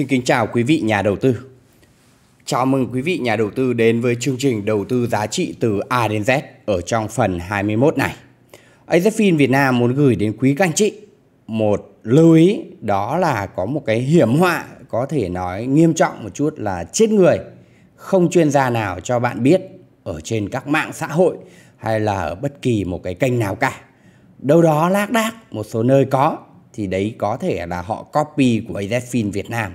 Xin kính chào quý vị nhà đầu tư. Chào mừng quý vị nhà đầu tư đến với chương trình đầu tư giá trị từ A đến Z ở trong phần 21 này. AZFIN Việt Nam muốn gửi đến quý các anh chị một lưu ý đó là có một cái hiểm họa có thể nói nghiêm trọng một chút là chết người không chuyên gia nào cho bạn biết ở trên các mạng xã hội hay là ở bất kỳ một cái kênh nào cả. Đâu đó lác đác một số nơi có thì đấy có thể là họ copy của AZFIN Việt Nam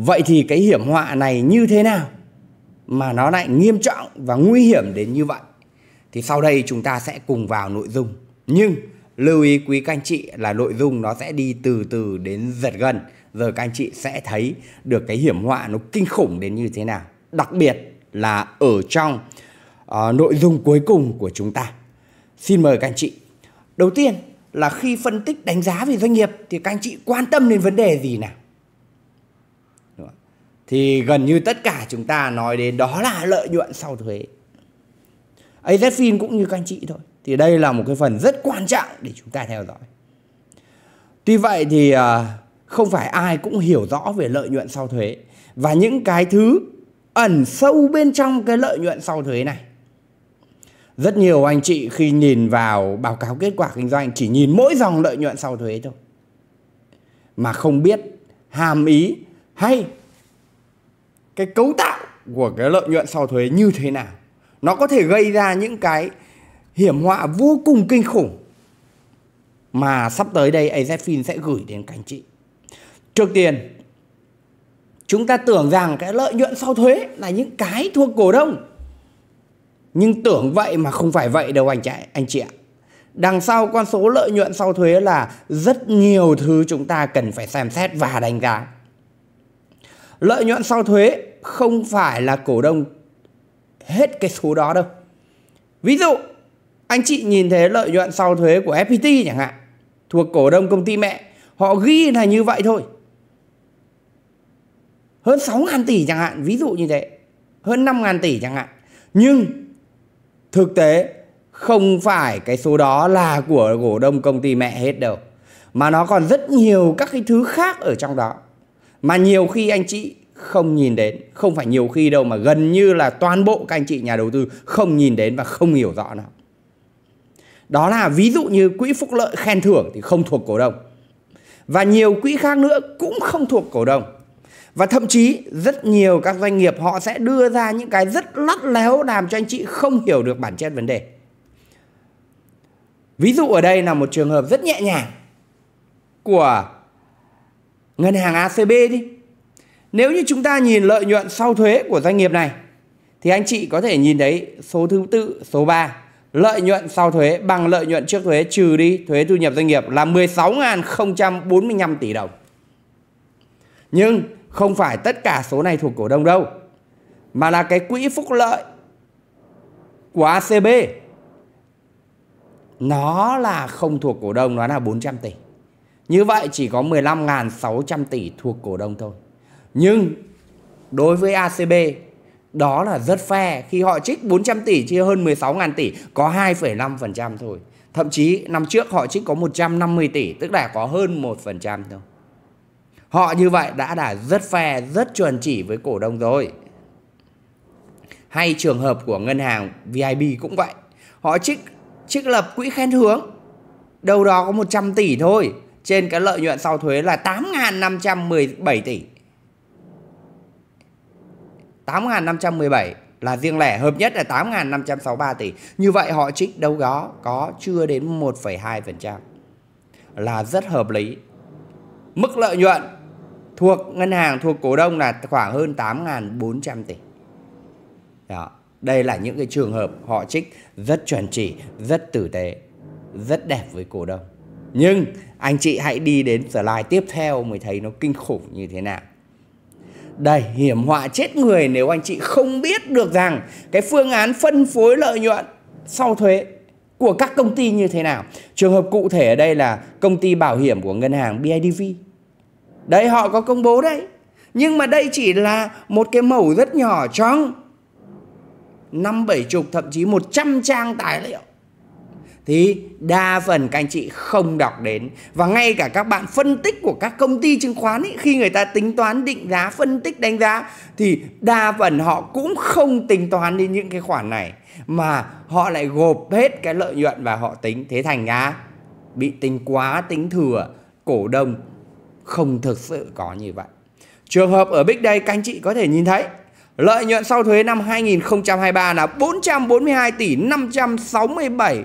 Vậy thì cái hiểm họa này như thế nào mà nó lại nghiêm trọng và nguy hiểm đến như vậy? Thì sau đây chúng ta sẽ cùng vào nội dung. Nhưng lưu ý quý các anh chị là nội dung nó sẽ đi từ từ đến giật gần. Giờ các anh chị sẽ thấy được cái hiểm họa nó kinh khủng đến như thế nào. Đặc biệt là ở trong uh, nội dung cuối cùng của chúng ta. Xin mời các anh chị. Đầu tiên là khi phân tích đánh giá về doanh nghiệp thì các anh chị quan tâm đến vấn đề gì nào? thì gần như tất cả chúng ta nói đến đó là lợi nhuận sau thuế. AZFIN cũng như các anh chị thôi. Thì đây là một cái phần rất quan trọng để chúng ta theo dõi. Tuy vậy thì à, không phải ai cũng hiểu rõ về lợi nhuận sau thuế và những cái thứ ẩn sâu bên trong cái lợi nhuận sau thuế này. Rất nhiều anh chị khi nhìn vào báo cáo kết quả kinh doanh chỉ nhìn mỗi dòng lợi nhuận sau thuế thôi mà không biết hàm ý hay cái cấu tạo của cái lợi nhuận sau thuế như thế nào nó có thể gây ra những cái hiểm họa vô cùng kinh khủng mà sắp tới đây AZFIN sẽ gửi đến các chị. Trước tiên, chúng ta tưởng rằng cái lợi nhuận sau thuế là những cái thuộc cổ đông. Nhưng tưởng vậy mà không phải vậy đâu anh chị anh chị ạ. Đằng sau con số lợi nhuận sau thuế là rất nhiều thứ chúng ta cần phải xem xét và đánh giá lợi nhuận sau thuế không phải là cổ đông hết cái số đó đâu. Ví dụ, anh chị nhìn thấy lợi nhuận sau thuế của FPT chẳng hạn, thuộc cổ đông công ty mẹ, họ ghi là như vậy thôi. Hơn 6 ngàn tỷ chẳng hạn, ví dụ như thế. Hơn 5 ngàn tỷ chẳng hạn. Nhưng thực tế không phải cái số đó là của cổ đông công ty mẹ hết đâu. Mà nó còn rất nhiều các cái thứ khác ở trong đó mà nhiều khi anh chị không nhìn đến không phải nhiều khi đâu mà gần như là toàn bộ các anh chị nhà đầu tư không nhìn đến và không hiểu rõ nó đó là ví dụ như quỹ phúc lợi khen thưởng thì không thuộc cổ đông và nhiều quỹ khác nữa cũng không thuộc cổ đông và thậm chí rất nhiều các doanh nghiệp họ sẽ đưa ra những cái rất lắt léo làm cho anh chị không hiểu được bản chất vấn đề ví dụ ở đây là một trường hợp rất nhẹ nhàng của ngân hàng ACB đi. Nếu như chúng ta nhìn lợi nhuận sau thuế của doanh nghiệp này thì anh chị có thể nhìn thấy số thứ tự, số 3, lợi nhuận sau thuế bằng lợi nhuận trước thuế trừ đi thuế thu nhập doanh nghiệp là 16.045 tỷ đồng. Nhưng không phải tất cả số này thuộc cổ đông đâu, mà là cái quỹ phúc lợi của ACB nó là không thuộc cổ đông, nó là 400 tỷ. Như vậy chỉ có 15.600 tỷ thuộc cổ đông thôi. Nhưng đối với ACB đó là rất fair khi họ trích 400 tỷ chia hơn 16.000 tỷ có 2,5% thôi. Thậm chí năm trước họ trích có 150 tỷ tức là có hơn 1% thôi. Họ như vậy đã là rất fair, rất chuẩn chỉ với cổ đông rồi. Hay trường hợp của ngân hàng VIB cũng vậy. Họ trích trích lập quỹ khen thưởng đâu đó có 100 tỷ thôi trên cái lợi nhuận sau thuế là 8.517 tỷ. 8.517 là riêng lẻ hợp nhất là 8.563 tỷ. Như vậy họ trích đâu đó có chưa đến 1,2% là rất hợp lý. Mức lợi nhuận thuộc ngân hàng thuộc cổ đông là khoảng hơn 8.400 tỷ. Đó. Đây là những cái trường hợp họ trích rất chuẩn chỉ, rất tử tế, rất đẹp với cổ đông nhưng anh chị hãy đi đến slide tiếp theo mới thấy nó kinh khủng như thế nào đây hiểm họa chết người nếu anh chị không biết được rằng cái phương án phân phối lợi nhuận sau thuế của các công ty như thế nào. Trường hợp cụ thể ở đây là công ty bảo hiểm của ngân hàng BIDV. đây họ có công bố đấy. Nhưng mà đây chỉ là một cái mẫu rất nhỏ trong năm bảy chục thậm chí 100 trang tài liệu thì đa phần các anh chị không đọc đến và ngay cả các bạn phân tích của các công ty chứng khoán ấy, khi người ta tính toán định giá phân tích đánh giá thì đa phần họ cũng không tính toán đến những cái khoản này mà họ lại gộp hết cái lợi nhuận và họ tính thế thành ra bị tính quá tính thừa cổ đông không thực sự có như vậy trường hợp ở Big đây các anh chị có thể nhìn thấy lợi nhuận sau thuế năm 2023 là 442 tỷ 567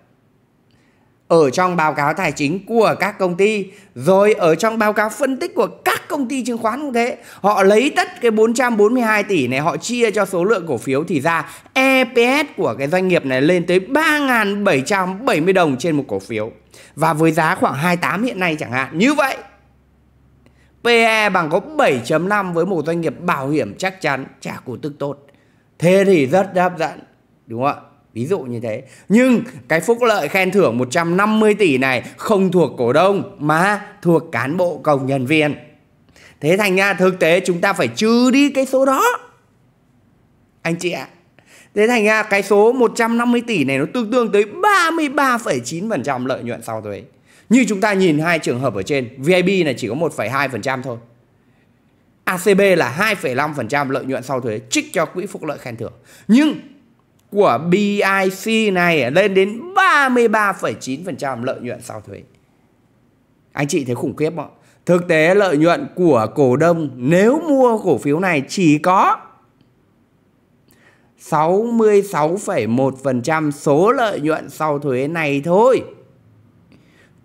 ở trong báo cáo tài chính của các công ty rồi ở trong báo cáo phân tích của các công ty chứng khoán cũng thế họ lấy tất cái 442 tỷ này họ chia cho số lượng cổ phiếu thì ra EPS của cái doanh nghiệp này lên tới 3.770 đồng trên một cổ phiếu và với giá khoảng 28 hiện nay chẳng hạn như vậy PE bằng có 7.5 với một doanh nghiệp bảo hiểm chắc chắn trả cổ tức tốt thế thì rất hấp dẫn đúng không ạ Ví dụ như thế. Nhưng cái phúc lợi khen thưởng 150 tỷ này không thuộc cổ đông mà thuộc cán bộ công nhân viên. Thế thành ra thực tế chúng ta phải trừ đi cái số đó. Anh chị ạ. thế thành ra cái số 150 tỷ này nó tương đương tới 33,9% lợi nhuận sau thuế. Như chúng ta nhìn hai trường hợp ở trên, VIP này chỉ có 1,2% thôi. ACB là 2,5% lợi nhuận sau thuế trích cho quỹ phúc lợi khen thưởng. Nhưng của BIC này lên đến 33,9% lợi nhuận sau thuế. Anh chị thấy khủng khiếp không? Thực tế lợi nhuận của cổ đông nếu mua cổ phiếu này chỉ có 66,1% số lợi nhuận sau thuế này thôi.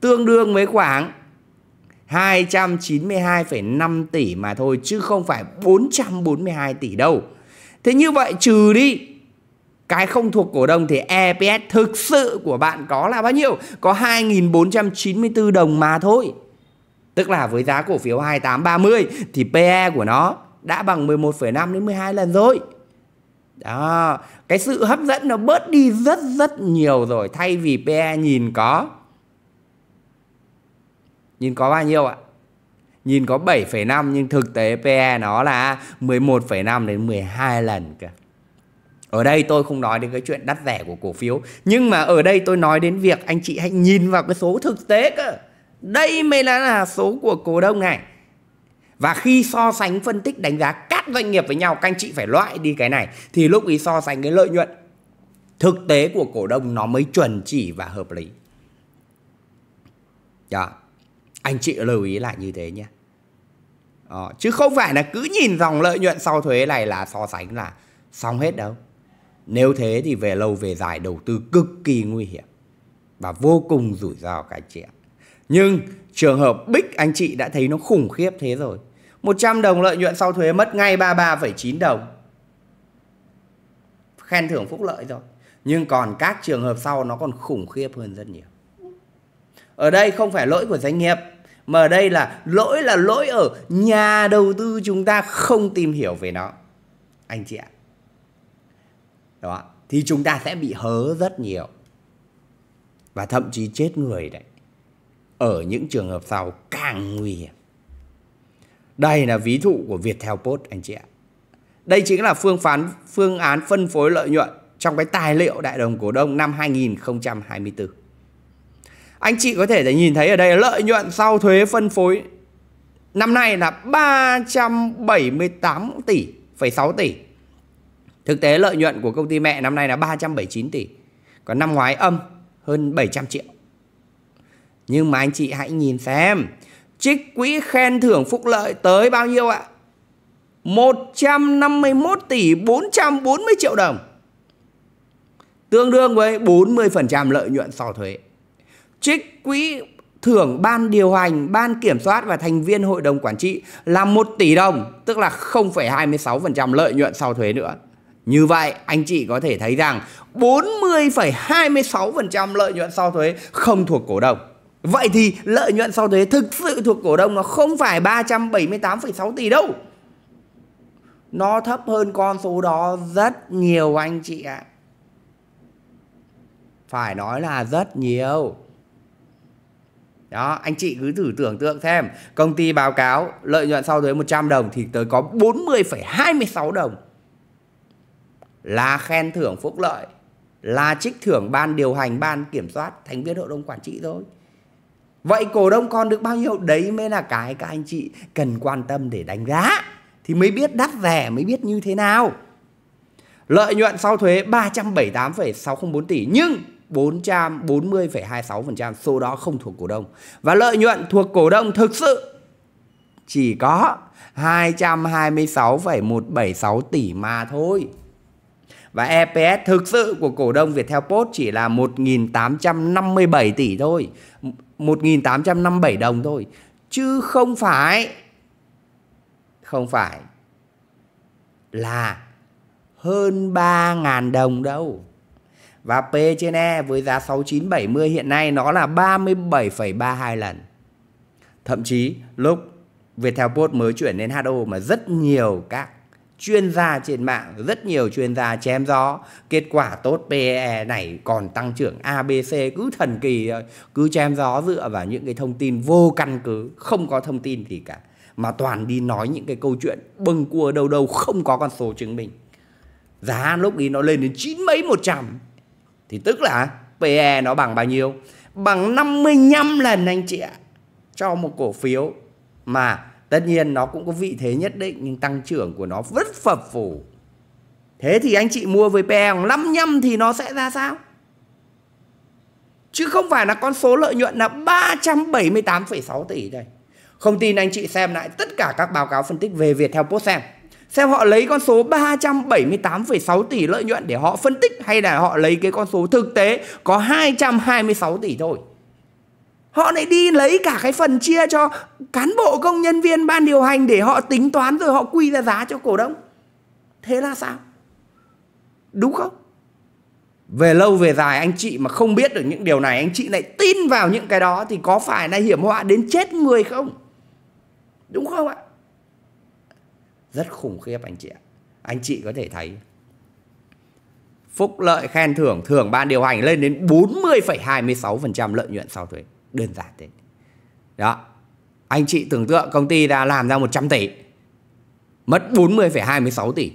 Tương đương với khoảng 292,5 tỷ mà thôi chứ không phải 442 tỷ đâu. Thế như vậy trừ đi cái không thuộc cổ đông thì EPS thực sự của bạn có là bao nhiêu? Có 2.494 đồng mà thôi. Tức là với giá cổ phiếu 2830 thì PE của nó đã bằng 11,5 đến 12 lần rồi. Đó, cái sự hấp dẫn nó bớt đi rất rất nhiều rồi thay vì PE nhìn có nhìn có bao nhiêu ạ? Nhìn có 7,5 nhưng thực tế PE nó là 11,5 đến 12 lần cơ ở đây tôi không nói đến cái chuyện đắt rẻ của cổ phiếu nhưng mà ở đây tôi nói đến việc anh chị hãy nhìn vào cái số thực tế cơ đây mới là, là số của cổ đông này và khi so sánh phân tích đánh giá các doanh nghiệp với nhau các anh chị phải loại đi cái này thì lúc ý so sánh cái lợi nhuận thực tế của cổ đông nó mới chuẩn chỉ và hợp lý đó dạ, anh chị lưu ý lại như thế nhé đó. Ờ, chứ không phải là cứ nhìn dòng lợi nhuận sau thuế này là so sánh là xong hết đâu nếu thế thì về lâu về dài đầu tư cực kỳ nguy hiểm và vô cùng rủi ro cả chị ạ. Nhưng trường hợp Bích anh chị đã thấy nó khủng khiếp thế rồi. 100 đồng lợi nhuận sau thuế mất ngay 33,9 đồng. Khen thưởng phúc lợi rồi. Nhưng còn các trường hợp sau nó còn khủng khiếp hơn rất nhiều. Ở đây không phải lỗi của doanh nghiệp mà ở đây là lỗi là lỗi ở nhà đầu tư chúng ta không tìm hiểu về nó. Anh chị ạ đó thì chúng ta sẽ bị hớ rất nhiều và thậm chí chết người đấy ở những trường hợp sau càng nguy hiểm đây là ví dụ của Viettel Post anh chị ạ đây chính là phương phán phương án phân phối lợi nhuận trong cái tài liệu đại đồng cổ đông năm 2024 anh chị có thể nhìn thấy ở đây lợi nhuận sau thuế phân phối năm nay là 378 tỷ, 6 tỷ. Thực tế lợi nhuận của công ty mẹ năm nay là 379 tỷ. Còn năm ngoái âm hơn 700 triệu. Nhưng mà anh chị hãy nhìn xem, trích quỹ khen thưởng phúc lợi tới bao nhiêu ạ? 151 tỷ 440 triệu đồng. Tương đương với 40% lợi nhuận sau thuế. Trích quỹ thưởng ban điều hành, ban kiểm soát và thành viên hội đồng quản trị là 1 tỷ đồng, tức là 0,26% lợi nhuận sau thuế nữa. Như vậy, anh chị có thể thấy rằng 40,26% lợi nhuận sau thuế không thuộc cổ đông. Vậy thì lợi nhuận sau thuế thực sự thuộc cổ đông nó không phải 378,6 tỷ đâu. Nó thấp hơn con số đó rất nhiều anh chị ạ. À. Phải nói là rất nhiều. Đó, anh chị cứ thử tưởng tượng xem, công ty báo cáo lợi nhuận sau thuế 100 đồng thì tới có 40,26 đồng là khen thưởng phúc lợi là trích thưởng ban điều hành ban kiểm soát thành viên hội đồng quản trị thôi vậy cổ đông còn được bao nhiêu đấy mới là cái các anh chị cần quan tâm để đánh giá thì mới biết đắt rẻ mới biết như thế nào lợi nhuận sau thuế 378,604 tỷ nhưng 440,26% số đó không thuộc cổ đông và lợi nhuận thuộc cổ đông thực sự chỉ có 226,176 tỷ mà thôi và EPS thực sự của cổ đông Viettel Post chỉ là 1.857 tỷ thôi, 1.857 đồng thôi, chứ không phải không phải là hơn 3.000 đồng đâu. Và P trên E với giá 6970 hiện nay nó là 37,32 lần. Thậm chí lúc Viettel Post mới chuyển lên HO mà rất nhiều các chuyên gia trên mạng rất nhiều chuyên gia chém gió kết quả tốt PE e này còn tăng trưởng ABC cứ thần kỳ cứ chém gió dựa vào những cái thông tin vô căn cứ không có thông tin gì cả mà toàn đi nói những cái câu chuyện bâng cua đâu đâu không có con số chứng minh giá lúc ấy nó lên đến chín mấy một trăm thì tức là PE e nó bằng bao nhiêu bằng 55 lần anh chị ạ cho một cổ phiếu mà tất nhiên nó cũng có vị thế nhất định nhưng tăng trưởng của nó vất phập phủ thế thì anh chị mua với PE 55 thì nó sẽ ra sao chứ không phải là con số lợi nhuận là 378,6 tỷ đây không tin anh chị xem lại tất cả các báo cáo phân tích về Viettel Post xem xem họ lấy con số 378,6 tỷ lợi nhuận để họ phân tích hay là họ lấy cái con số thực tế có 226 tỷ thôi họ lại đi lấy cả cái phần chia cho cán bộ công nhân viên ban điều hành để họ tính toán rồi họ quy ra giá cho cổ đông thế là sao đúng không về lâu về dài anh chị mà không biết được những điều này anh chị lại tin vào những cái đó thì có phải là hiểm họa đến chết người không đúng không ạ rất khủng khiếp anh chị ạ anh chị có thể thấy phúc lợi khen thưởng thưởng ban điều hành lên đến 40,26% lợi nhuận sau thuế đơn giản thế đó anh chị tưởng tượng công ty đã làm ra 100 tỷ mất 40,26 tỷ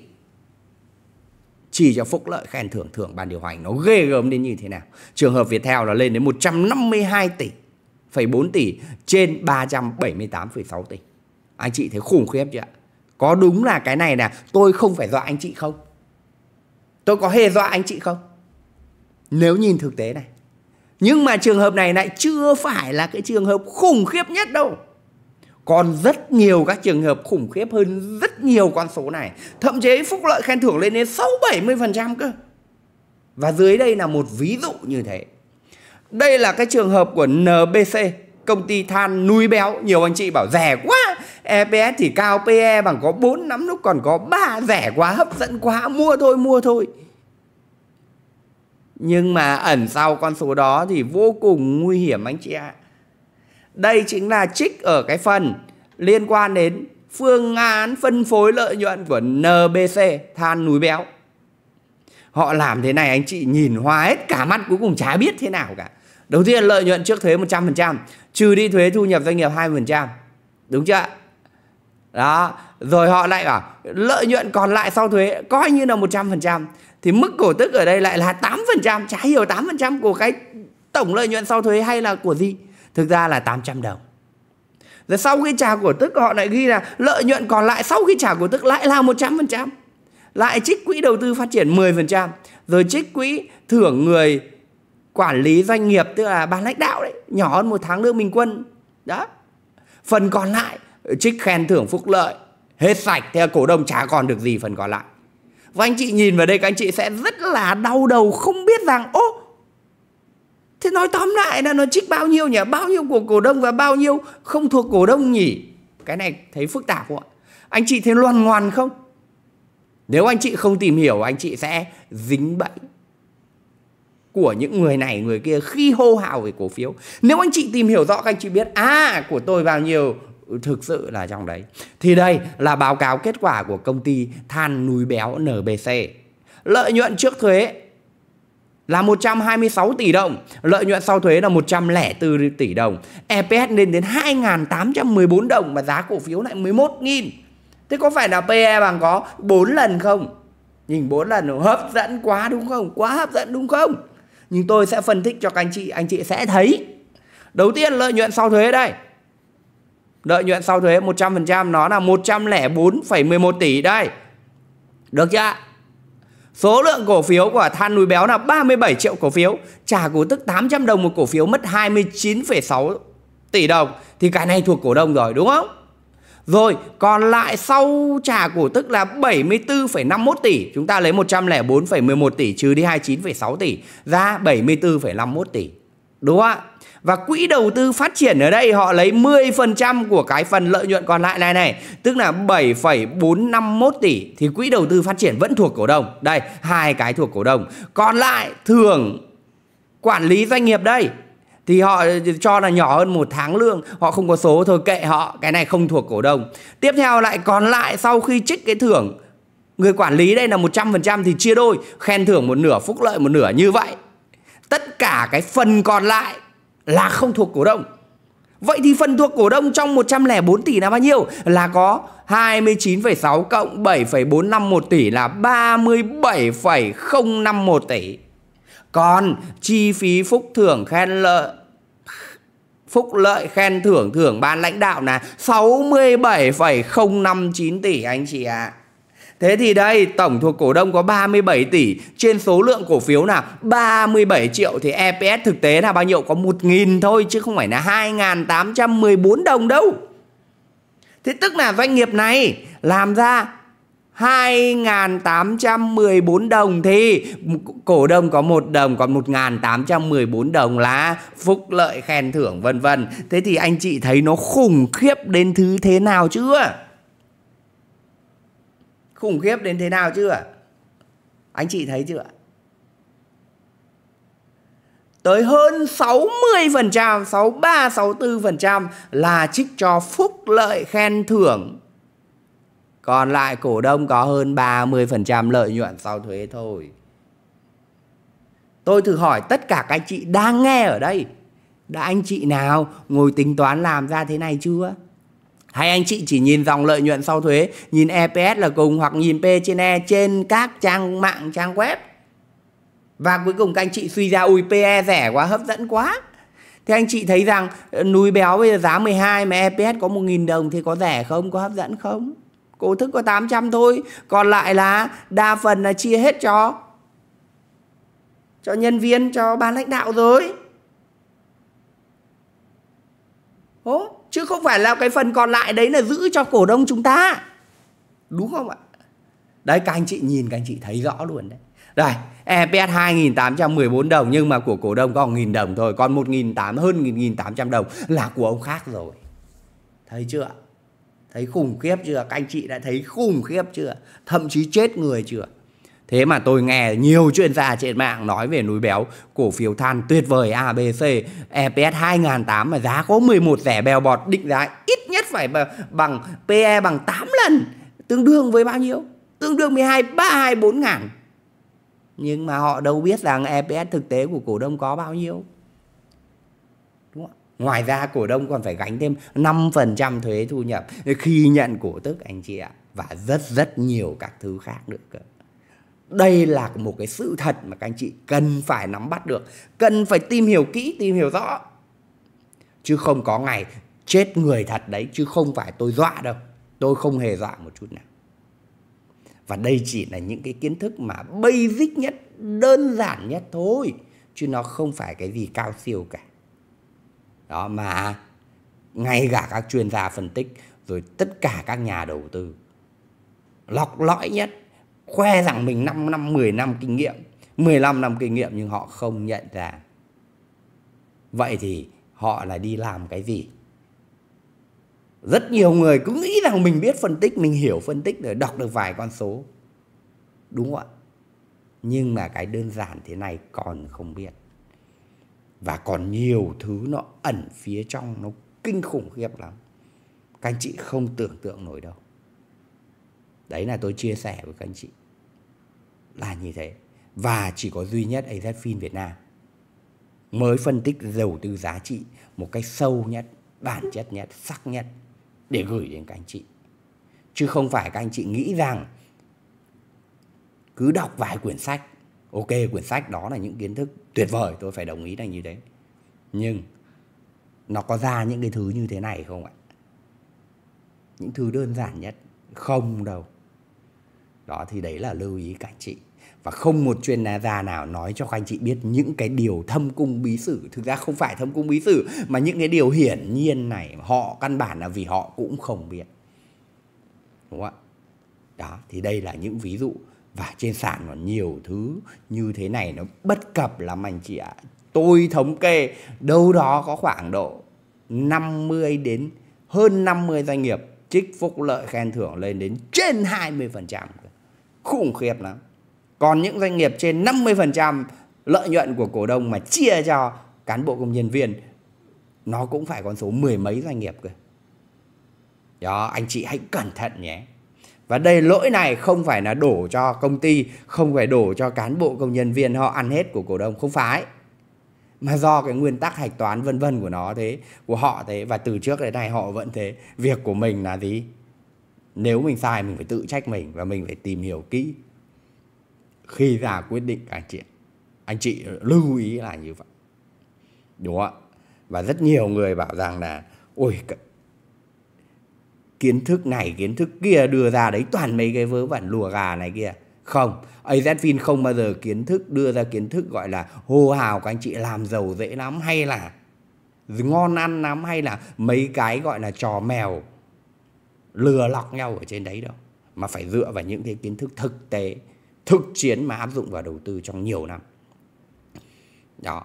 chỉ cho phúc lợi khen thưởng thưởng ban điều hành nó ghê gớm đến như thế nào trường hợp Viettel là lên đến 152 tỷ phẩy 4 tỷ trên 378,6 tỷ anh chị thấy khủng khiếp chưa có đúng là cái này là tôi không phải dọa anh chị không tôi có hề dọa anh chị không nếu nhìn thực tế này nhưng mà trường hợp này lại chưa phải là cái trường hợp khủng khiếp nhất đâu. Còn rất nhiều các trường hợp khủng khiếp hơn rất nhiều con số này. Thậm chí phúc lợi khen thưởng lên đến 6-70% cơ. Và dưới đây là một ví dụ như thế. Đây là cái trường hợp của NBC, công ty than núi béo. Nhiều anh chị bảo rẻ quá, EPS thì cao PE bằng có 4 lắm lúc còn có 3, rẻ quá, hấp dẫn quá, mua thôi, mua thôi nhưng mà ẩn sau con số đó thì vô cùng nguy hiểm anh chị ạ. Đây chính là trích ở cái phần liên quan đến phương án phân phối lợi nhuận của NBC than núi béo. Họ làm thế này anh chị nhìn hoa hết cả mắt cuối cùng chả biết thế nào cả. Đầu tiên lợi nhuận trước thuế 100%, trừ đi thuế thu nhập doanh nghiệp 2%, Đúng chưa? Đó, rồi họ lại bảo lợi nhuận còn lại sau thuế coi như là 100% thì mức cổ tức ở đây lại là 8%, trái hiểu 8% của cái tổng lợi nhuận sau thuế hay là của gì. Thực ra là 800 đồng. Rồi sau khi trả cổ tức họ lại ghi là lợi nhuận còn lại sau khi trả cổ tức lại là 100%. Lại trích quỹ đầu tư phát triển 10%, rồi trích quỹ thưởng người quản lý doanh nghiệp tức là ban lãnh đạo đấy, nhỏ hơn một tháng lương bình quân. Đó. Phần còn lại trích khen thưởng phúc lợi hết sạch theo cổ đông chả còn được gì phần còn lại và anh chị nhìn vào đây các anh chị sẽ rất là đau đầu không biết rằng ô thế nói tóm lại là nó trích bao nhiêu nhỉ bao nhiêu của cổ đông và bao nhiêu không thuộc cổ đông nhỉ cái này thấy phức tạp không ạ anh chị thấy loàn ngoan không nếu anh chị không tìm hiểu anh chị sẽ dính bẫy của những người này người kia khi hô hào về cổ phiếu nếu anh chị tìm hiểu rõ các anh chị biết à của tôi bao nhiêu thực sự là trong đấy. Thì đây là báo cáo kết quả của công ty than núi béo NBC. Lợi nhuận trước thuế là 126 tỷ đồng, lợi nhuận sau thuế là 104 tỷ đồng. EPS lên đến 2.814 đồng mà giá cổ phiếu lại 11.000. Thế có phải là PE bằng có 4 lần không? Nhìn 4 lần nó hấp dẫn quá đúng không? Quá hấp dẫn đúng không? Nhưng tôi sẽ phân tích cho các anh chị, anh chị sẽ thấy. Đầu tiên lợi nhuận sau thuế đây, lợi nhuận sau thuế 100% nó là 104,11 tỷ đây. Được chưa? Số lượng cổ phiếu của than núi béo là 37 triệu cổ phiếu, trả cổ tức 800 đồng một cổ phiếu mất 29,6 tỷ đồng thì cái này thuộc cổ đông rồi đúng không? Rồi, còn lại sau trả cổ tức là 74,51 tỷ, chúng ta lấy 104,11 tỷ trừ đi 29,6 tỷ ra 74,51 tỷ. Đúng không ạ? Và quỹ đầu tư phát triển ở đây họ lấy 10% của cái phần lợi nhuận còn lại này này, tức là 7,451 tỷ thì quỹ đầu tư phát triển vẫn thuộc cổ đông. Đây, hai cái thuộc cổ đông. Còn lại thường quản lý doanh nghiệp đây thì họ cho là nhỏ hơn một tháng lương họ không có số thôi kệ họ cái này không thuộc cổ đông tiếp theo lại còn lại sau khi trích cái thưởng người quản lý đây là 100% thì chia đôi khen thưởng một nửa phúc lợi một nửa như vậy tất cả cái phần còn lại là không thuộc cổ đông. Vậy thì phần thuộc cổ đông trong 104 tỷ là bao nhiêu? Là có 29,6 cộng 7,451 tỷ là 37,051 tỷ. Còn chi phí phúc thưởng khen lợi phúc lợi khen thưởng thưởng ban lãnh đạo là 67,059 tỷ anh chị ạ. À. Thế thì đây, tổng thuộc cổ đông có 37 tỷ trên số lượng cổ phiếu là 37 triệu thì EPS thực tế là bao nhiêu? Có 1.000 thôi chứ không phải là 2.814 đồng đâu. Thế tức là doanh nghiệp này làm ra 2.814 đồng thì cổ đông có một đồng còn 1.814 đồng là phúc lợi khen thưởng vân vân. Thế thì anh chị thấy nó khủng khiếp đến thứ thế nào chưa? khủng khiếp đến thế nào chưa anh chị thấy chưa tới hơn 60%, 63, 64% là trích cho phúc lợi khen thưởng. Còn lại cổ đông có hơn 30% lợi nhuận sau thuế thôi. Tôi thử hỏi tất cả các anh chị đang nghe ở đây, đã anh chị nào ngồi tính toán làm ra thế này chưa? hay anh chị chỉ nhìn dòng lợi nhuận sau thuế nhìn EPS là cùng hoặc nhìn P trên E trên các trang mạng trang web và cuối cùng các anh chị suy ra ui PE rẻ quá hấp dẫn quá Thế anh chị thấy rằng ờ, núi béo bây giờ giá 12 mà EPS có 1.000 đồng thì có rẻ không, có hấp dẫn không? Cổ thức có 800 thôi, còn lại là đa phần là chia hết cho cho nhân viên, cho ban lãnh đạo rồi. Ủa? chứ không phải là cái phần còn lại đấy là giữ cho cổ đông chúng ta đúng không ạ đấy các anh chị nhìn các anh chị thấy rõ luôn đấy rồi EPS 2.814 đồng nhưng mà của cổ đông có 1.000 đồng thôi còn 1.800 hơn 1.800 đồng là của ông khác rồi thấy chưa thấy khủng khiếp chưa các anh chị đã thấy khủng khiếp chưa thậm chí chết người chưa Thế mà tôi nghe nhiều chuyên gia trên mạng nói về núi béo, cổ phiếu than tuyệt vời ABC, EPS 2008 mà giá có 11 rẻ bèo bọt, định giá ít nhất phải bằng PE bằng 8 lần, tương đương với bao nhiêu? Tương đương 12, 32, 4 ngàn. Nhưng mà họ đâu biết rằng EPS thực tế của cổ đông có bao nhiêu. Đúng không? Ngoài ra cổ đông còn phải gánh thêm 5% thuế thu nhập khi nhận cổ tức anh chị ạ. Và rất rất nhiều các thứ khác nữa cơ đây là một cái sự thật mà các anh chị cần phải nắm bắt được cần phải tìm hiểu kỹ tìm hiểu rõ chứ không có ngày chết người thật đấy chứ không phải tôi dọa đâu tôi không hề dọa một chút nào và đây chỉ là những cái kiến thức mà basic nhất đơn giản nhất thôi chứ nó không phải cái gì cao siêu cả đó mà ngay cả các chuyên gia phân tích rồi tất cả các nhà đầu tư lọc lõi nhất khoe rằng mình 5 năm 10 năm kinh nghiệm 15 năm kinh nghiệm nhưng họ không nhận ra vậy thì họ là đi làm cái gì rất nhiều người cứ nghĩ rằng mình biết phân tích mình hiểu phân tích rồi đọc được vài con số đúng không ạ nhưng mà cái đơn giản thế này còn không biết và còn nhiều thứ nó ẩn phía trong nó kinh khủng khiếp lắm các anh chị không tưởng tượng nổi đâu đấy là tôi chia sẻ với các anh chị là như thế và chỉ có duy nhất AZFIN Việt Nam mới phân tích đầu tư giá trị một cách sâu nhất, bản chất nhất, sắc nhất để gửi đến các anh chị. Chứ không phải các anh chị nghĩ rằng cứ đọc vài quyển sách, ok quyển sách đó là những kiến thức tuyệt vời, tôi phải đồng ý là như thế. Nhưng nó có ra những cái thứ như thế này không ạ? Những thứ đơn giản nhất, không đâu đó thì đấy là lưu ý các anh chị và không một chuyên gia nào nói cho các anh chị biết những cái điều thâm cung bí sử thực ra không phải thâm cung bí sử mà những cái điều hiển nhiên này họ căn bản là vì họ cũng không biết đúng không ạ đó thì đây là những ví dụ và trên sàn còn nhiều thứ như thế này nó bất cập lắm anh chị ạ tôi thống kê đâu đó có khoảng độ 50 đến hơn 50 doanh nghiệp trích phúc lợi khen thưởng lên đến trên 20% khủng khiếp lắm còn những doanh nghiệp trên 50% lợi nhuận của cổ đông mà chia cho cán bộ công nhân viên nó cũng phải con số mười mấy doanh nghiệp cơ đó anh chị hãy cẩn thận nhé và đây lỗi này không phải là đổ cho công ty không phải đổ cho cán bộ công nhân viên họ ăn hết của cổ đông không phải mà do cái nguyên tắc hạch toán vân vân của nó thế của họ thế và từ trước đến nay họ vẫn thế việc của mình là gì nếu mình sai mình phải tự trách mình và mình phải tìm hiểu kỹ khi ra quyết định anh chị anh chị lưu ý là như vậy đúng không và rất nhiều người bảo rằng là ôi kiến thức này kiến thức kia đưa ra đấy toàn mấy cái vớ vẩn lùa gà này kia không azfin không bao giờ kiến thức đưa ra kiến thức gọi là hô hào các anh chị làm giàu dễ lắm hay là ngon ăn lắm hay là mấy cái gọi là trò mèo lừa lọc nhau ở trên đấy đâu mà phải dựa vào những cái kiến thức thực tế thực chiến mà áp dụng vào đầu tư trong nhiều năm đó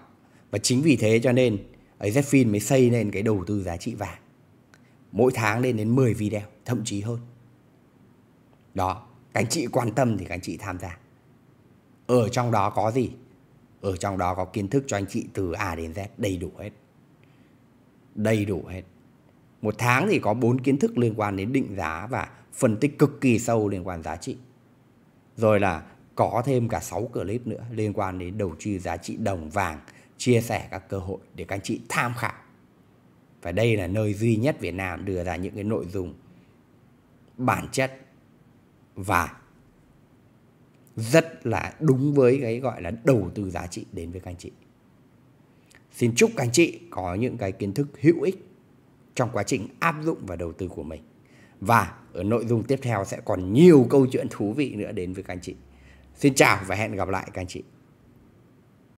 và chính vì thế cho nên Zfin mới xây lên cái đầu tư giá trị vàng mỗi tháng lên đến 10 video thậm chí hơn đó các anh chị quan tâm thì các anh chị tham gia ở trong đó có gì ở trong đó có kiến thức cho anh chị từ A đến Z đầy đủ hết đầy đủ hết một tháng thì có bốn kiến thức liên quan đến định giá và phân tích cực kỳ sâu liên quan giá trị rồi là có thêm cả 6 clip nữa liên quan đến đầu tư giá trị đồng vàng chia sẻ các cơ hội để các anh chị tham khảo và đây là nơi duy nhất Việt Nam đưa ra những cái nội dung bản chất và rất là đúng với cái gọi là đầu tư giá trị đến với các anh chị. Xin chúc các anh chị có những cái kiến thức hữu ích trong quá trình áp dụng và đầu tư của mình. Và ở nội dung tiếp theo sẽ còn nhiều câu chuyện thú vị nữa đến với các anh chị. Xin chào và hẹn gặp lại các anh chị.